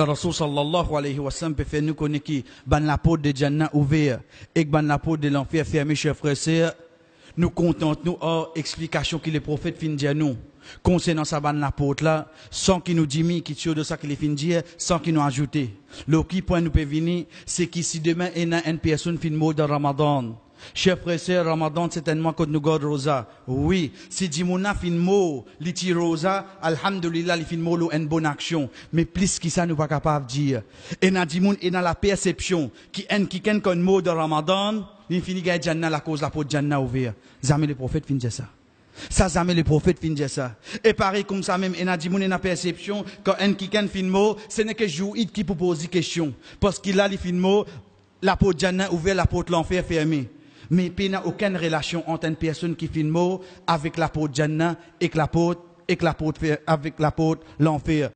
que rasul sallallahu alayhi wa sallam peut faire nous connaître qui ban la porte de Jannah ouverte et ban la porte de l'enfer fermée chers frères et sœurs nous contente nous hors explication que les prophètes fin dire nous concernant sa ban la porte là sans qu'il nous dit qui tire de ça qu'il fin dire sans qu'il nous ajoute le qui point nous peut venir c'est qu'ici demain et une personne finit mot dans Ramadan Chers frères et sœurs, Ramadan, mois que nous gardons Rosa. Oui, si Dimouna fin mot, l'iti Rosa, Alhamdulillah, li fin mot, une bonne action. Mais plus que ça, nous pas capable de dire. Et na Dimoun, et dans la perception, qui en, qui ken qu'on mot de Ramadan, finit gagne Janna, la cause, la porte de Janna ouverte. Z'amé le prophète fin ça. Ça, jamais les prophètes fin ça. Et pareil comme ça même, et a Dimoun, et la perception, quand en, qui ken fin mot, ce n'est que Jouïd qui peut poser question. Parce qu'il a les fin mot, la porte de Janna ouvert, la porte de l'enfer fermée. Mais il n'y a aucune relation entre une personne qui fait une mort avec la porte Janna et porte avec la porte l'enfer.